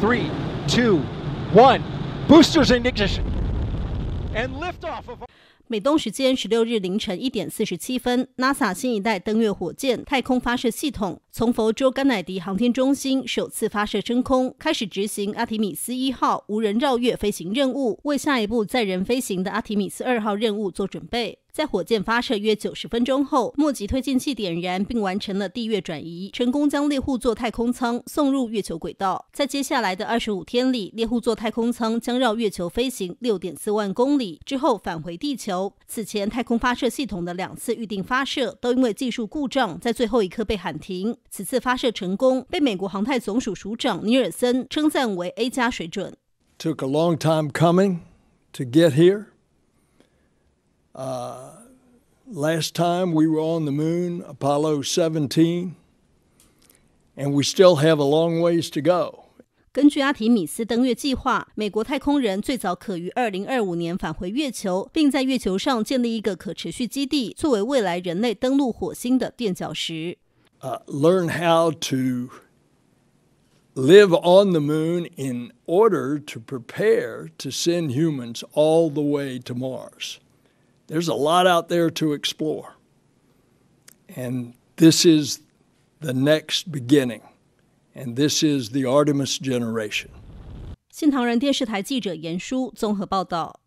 three, two, one. Boosters in ignition. And liftoff of. 美东时间十六日凌晨一点四十七分，NASA 新一代登月火箭太空发射系统从佛州甘乃迪航天中心首次发射升空，开始执行阿提米斯一号无人绕月飞行任务，为下一步载人飞行的阿提米斯二号任务做准备。在火箭发射约九十分钟后，莫吉推进器点燃并完成了地月转移，成功将猎户座太空舱送入月球轨道。在接下来的二十五天里，猎户座太空舱将绕月球飞行六点四万公里，之后返回地球。由。此前，太空发射系统的两次预定发射都因为技术故障，在最后一刻被喊停。此次发射成功，被美国航太总署署长尼尔森称赞为 A 加水准。Took a long time coming to get here. Uh, last time we were on the moon, Apollo 17, and we still have a long ways to go. 根据阿提米斯登月计划，美国太空人最早可于二零二五年返回月球，并在月球上建立一个可持续基地，作为未来人类登陆火星的垫脚石。Uh, learn how to live on the moon in order to prepare to send humans all the way to Mars. There's a lot out there to explore. And this is the next beginning and this is the Artemis generation. 新唐人电视台记者严淑综合报道。